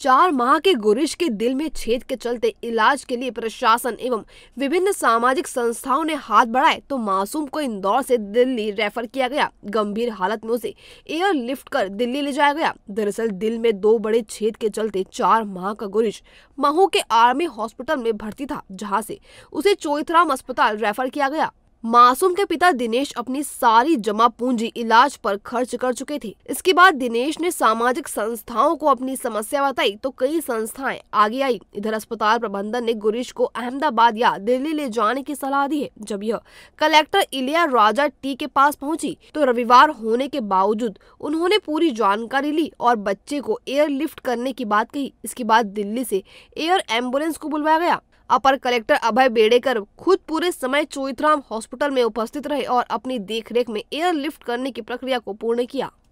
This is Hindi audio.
चार माह के गुरिश के दिल में छेद के चलते इलाज के लिए प्रशासन एवं विभिन्न सामाजिक संस्थाओं ने हाथ बढ़ाए तो मासूम को इंदौर से दिल्ली रेफर किया गया गंभीर हालत में उसे एयर लिफ्ट कर दिल्ली ले जाया गया दरअसल दिल में दो बड़े छेद के चलते चार माह का गुरिश महू के आर्मी हॉस्पिटल में भर्ती था जहाँ से उसे चोथराम अस्पताल रेफर किया गया मासूम के पिता दिनेश अपनी सारी जमा पूंजी इलाज पर खर्च कर चुके थे इसके बाद दिनेश ने सामाजिक संस्थाओं को अपनी समस्या बताई तो कई संस्थाएं आगे आई इधर अस्पताल प्रबंधन ने गुरीश को अहमदाबाद या दिल्ली ले जाने की सलाह दी है जब यह कलेक्टर इलिया राजा टी के पास पहुंची तो रविवार होने के बावजूद उन्होंने पूरी जानकारी ली और बच्चे को एयरलिफ्ट करने की बात कही इसके बाद दिल्ली ऐसी एयर एम्बुलेंस को बुलवाया गया अपर कलेक्टर अभय बेड़ेकर खुद पूरे समय चोईथराम हॉस्पिटल में उपस्थित रहे और अपनी देखरेख में एयरलिफ्ट करने की प्रक्रिया को पूर्ण किया